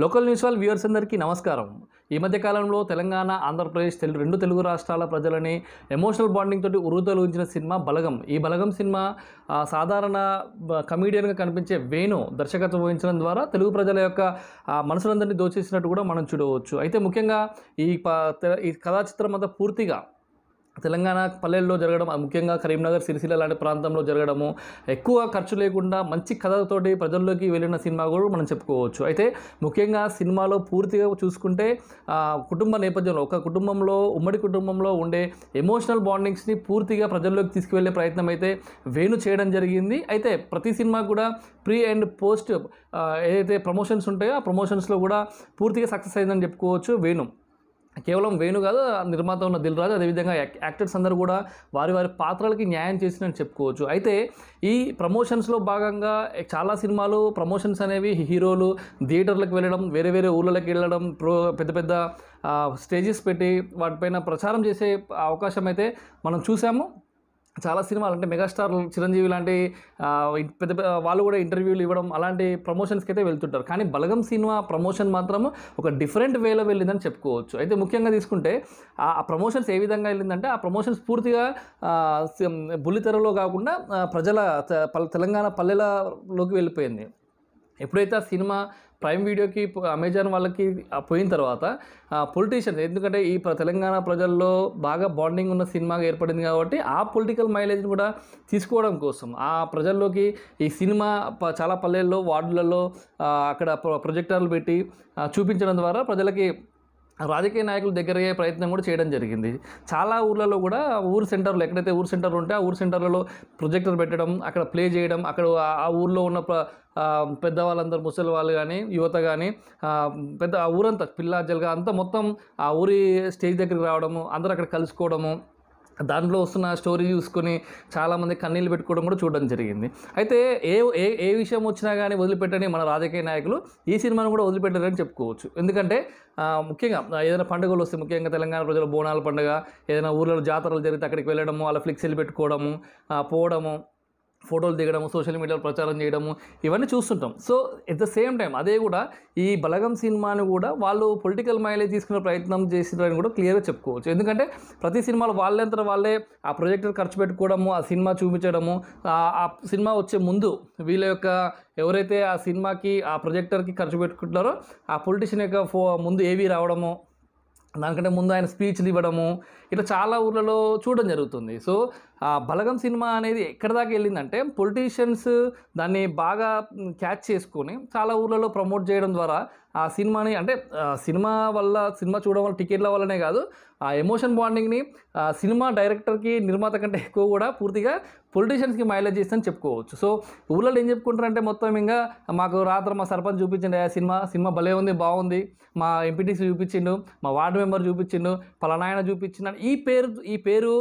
local news వాళ్ళ viewers అందరికీ నమస్కారం ఈ మధ్య కాలంలో తెలంగాణ ఆంధ్రప్రదేశ్ తెలుగు రెండు తెలుగు రాష్ట్రాల ప్రజలని ఎమోషనల్ బాండింగ్ తోటి ఉంచిన సినిమా బలగం ఈ బలగం సినిమా సాధారణ కమీడియన్గా కనిపించే వేణు దర్శకత్వం వహించడం ద్వారా తెలుగు ప్రజల యొక్క మనసులందరినీ దోచేసినట్టు కూడా మనం చూడవచ్చు అయితే ముఖ్యంగా ఈ ఈ కథాచిత్రం అంతా పూర్తిగా తెలంగాణ పల్లెల్లో జరగడం ముఖ్యంగా కరీంనగర్ సిరిసిల్ల లాంటి ప్రాంతంలో జరగడము ఎక్కువ ఖర్చు లేకుండా మంచి కథలతోటి ప్రజల్లోకి వెళ్ళిన సినిమా కూడా మనం చెప్పుకోవచ్చు అయితే ముఖ్యంగా సినిమాలో పూర్తిగా చూసుకుంటే కుటుంబ నేపథ్యంలో ఒక కుటుంబంలో ఉమ్మడి కుటుంబంలో ఉండే ఎమోషనల్ బాండింగ్స్ని పూర్తిగా ప్రజల్లోకి తీసుకువెళ్ళే ప్రయత్నం అయితే వేణు చేయడం జరిగింది అయితే ప్రతి సినిమా కూడా ప్రీ అండ్ పోస్ట్ ఏదైతే ప్రమోషన్స్ ఉంటాయో ఆ ప్రమోషన్స్లో కూడా పూర్తిగా సక్సెస్ అయిందని చెప్పుకోవచ్చు వేణు కేవలం వేణు కాదు నిర్మాత ఉన్న దిల్ రాజు అదేవిధంగా యాక్టర్స్ అందరూ కూడా వారి వారి పాత్రలకి న్యాయం చేసిన చెప్పుకోవచ్చు అయితే ఈ ప్రమోషన్స్లో భాగంగా చాలా సినిమాలు ప్రమోషన్స్ అనేవి హీరోలు థియేటర్లకు వెళ్ళడం వేరే వేరే ఊళ్ళకి వెళ్ళడం ప్రో పెద్ద పెద్ద స్టేజెస్ పెట్టి వాటిపైన ప్రచారం చేసే అవకాశం అయితే మనం చూసాము చాలా సినిమాలు అంటే మెగాస్టార్ చిరంజీవి లాంటి పెద్ద వాళ్ళు కూడా ఇంటర్వ్యూలు ఇవ్వడం అలాంటి ప్రమోషన్స్కి అయితే వెళ్తుంటారు కానీ బలగం సినిమా ప్రమోషన్ మాత్రం ఒక డిఫరెంట్ వేలో వెళ్ళిందని చెప్పుకోవచ్చు అయితే ముఖ్యంగా తీసుకుంటే ఆ ప్రమోషన్స్ ఏ విధంగా వెళ్ళిందంటే ఆ ప్రమోషన్స్ పూర్తిగా బుల్లితెరలో కాకుండా ప్రజల తెలంగాణ పల్లెలలోకి వెళ్ళిపోయింది ఎప్పుడైతే ఆ సినిమా ప్రైమ్ వీడియోకి అమెజాన్ వాళ్ళకి పోయిన తర్వాత పొలిటీషియన్స్ ఎందుకంటే ఈ తెలంగాణ ప్రజల్లో బాగా బాండింగ్ ఉన్న సినిమాగా ఏర్పడింది కాబట్టి ఆ పొలిటికల్ మైలేజ్ని కూడా తీసుకోవడం కోసం ఆ ప్రజల్లోకి ఈ సినిమా చాలా పల్లెల్లో వార్డులలో అక్కడ ప్రొజెక్టర్లు పెట్టి చూపించడం ద్వారా ప్రజలకి రాజకీయ నాయకులు దగ్గర అయ్యే ప్రయత్నం కూడా చేయడం జరిగింది చాలా ఊర్లలో కూడా ఊరు సెంటర్లు ఎక్కడైతే ఊరు సెంటర్లు ఉంటే ఆ ఊరు సెంటర్లలో ప్రొజెక్టర్ పెట్టడం అక్కడ ప్లే చేయడం అక్కడ ఆ ఊర్లో ఉన్న పెద్దవాళ్ళందరూ ముసలి వాళ్ళు కానీ యువత కానీ పెద్ద ఆ ఊరంతా పిల్లాజలుగా అంతా మొత్తం ఆ ఊరి స్టేజ్ దగ్గరికి రావడము అందరూ అక్కడ కలుసుకోవడము దాంట్లో వస్తున్న స్టోరీ చూసుకుని చాలామంది కన్నీళ్ళు పెట్టుకోవడం కూడా చూడడం జరిగింది అయితే ఏ ఏ ఏ విషయం వచ్చినా కానీ వదిలిపెట్టని మన రాజకీయ నాయకులు ఈ సినిమాను కూడా వదిలిపెట్టారని చెప్పుకోవచ్చు ఎందుకంటే ముఖ్యంగా ఏదైనా పండుగలు వస్తే ముఖ్యంగా తెలంగాణ ప్రజల బోనాల పండుగ ఏదైనా ఊర్లలో జాతరలు జరిగితే అక్కడికి వెళ్ళడము వాళ్ళ ఫ్లెక్సీలు పెట్టుకోవడము పోవడము ఫోటోలు దిగడము సోషల్ మీడియాలో ప్రచారం చేయడము ఇవన్నీ చూస్తుంటాం so at the same time అదే కూడా ఈ బలగం సినిమాని కూడా వాళ్ళు పొలిటికల్ మైలేజ్ తీసుకునే ప్రయత్నం చేసినారని కూడా క్లియర్గా చెప్పుకోవచ్చు ఎందుకంటే ప్రతి సినిమాలో వాళ్ళంతా వాళ్ళే ఆ ప్రొజెక్టర్ ఖర్చు పెట్టుకోవడము ఆ సినిమా చూపించడము ఆ సినిమా వచ్చే ముందు వీళ్ళ యొక్క ఎవరైతే ఆ సినిమాకి ఆ ప్రొజెక్టర్కి ఖర్చు పెట్టుకుంటున్నారో ఆ పొలిటీషియన్ యొక్క ఫో ముందు ఏవి రావడము దానికంటే ముందు ఆయన స్పీచ్లు ఇవ్వడము ఇట్లా చాలా ఊర్లలో చూడడం జరుగుతుంది సో బలగం సినిమా అనేది ఎక్కడి దాకా వెళ్ళిందంటే పొలిటీషియన్స్ దాన్ని బాగా క్యాచ్ చేసుకొని చాలా ఊర్లలో ప్రమోట్ చేయడం ద్వారా ఆ సినిమాని అంటే సినిమా వల్ల సినిమా చూడడం వల్ల టికెట్ల వల్లనే కాదు ఆ ఎమోషన్ బాండింగ్ని సినిమా డైరెక్టర్కి నిర్మాత కంటే ఎక్కువ కూడా పూర్తిగా పొలిటీషియన్స్కి మైలేజ్ ఇస్తుందని చెప్పుకోవచ్చు సో ఊళ్ళో ఏం చెప్పుకుంటారంటే మొత్తం ఇంకా మాకు రాత్రి మా సర్పంచ్ చూపించండి ఆ సినిమా సినిమా భలే ఉంది బాగుంది మా ఎంపీటీసీ చూపించిండు మా వార్డు మెంబర్ చూపించిండు పలానాయన చూపించిండు ఈ పేరు ఈ పేరు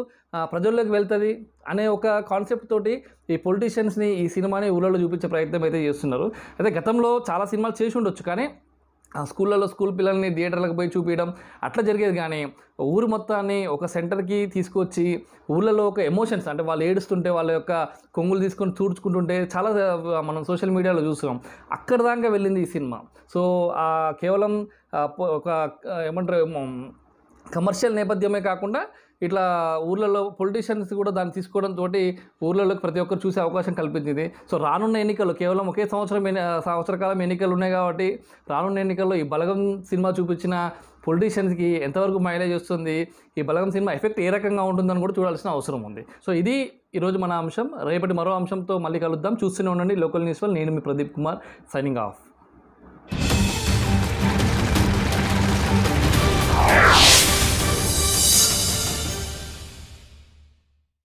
ప్రజల్లోకి వెళ్తుంది అనే ఒక కాన్సెప్ట్ తోటి ఈ పొలిటీషియన్స్ని ఈ సినిమాని ఊళ్ళో చూపించే ప్రయత్నం అయితే చేస్తున్నారు అయితే గతంలో చాలా సినిమాలు చేసి ఉండొచ్చు కానీ ఆ స్కూళ్ళలో స్కూల్ పిల్లల్ని థియేటర్లకు పోయి చూపించడం అట్లా జరిగేది కానీ ఊరు మొత్తాన్ని ఒక సెంటర్కి తీసుకొచ్చి ఊళ్ళలో ఒక ఎమోషన్స్ అంటే వాళ్ళు ఏడుస్తుంటే వాళ్ళ యొక్క కొంగులు తీసుకొని చూడ్చుకుంటుంటే చాలా మనం సోషల్ మీడియాలో చూస్తున్నాం అక్కడ దాకా వెళ్ళింది ఈ సినిమా సో కేవలం ఒక ఏమంటారు కమర్షియల్ నేపథ్యమే కాకుండా ఇట్లా ఊర్లలో పొలిటీషియన్స్ కూడా దాన్ని తీసుకోవడం తోటి ఊర్లలోకి ప్రతి ఒక్కరు చూసే అవకాశం కల్పించింది సో రానున్న ఎన్నికలు కేవలం ఒకే సంవత్సరం సంవత్సర కాలం ఎన్నికలు ఉన్నాయి కాబట్టి రానున్న ఎన్నికల్లో ఈ బలగం సినిమా చూపించిన పొలిటీషియన్స్కి ఎంతవరకు మైలేజ్ వస్తుంది ఈ బలగం సినిమా ఎఫెక్ట్ ఏ రకంగా ఉంటుందని కూడా చూడాల్సిన అవసరం ఉంది సో ఇది ఈరోజు మన అంశం రేపటి మరో అంశంతో మళ్ళీ కలుద్దాం చూస్తూనే ఉండండి లోకల్ న్యూస్ వల్ల నేను మీ ప్రదీప్ కుమార్ సైనింగ్ ఆఫ్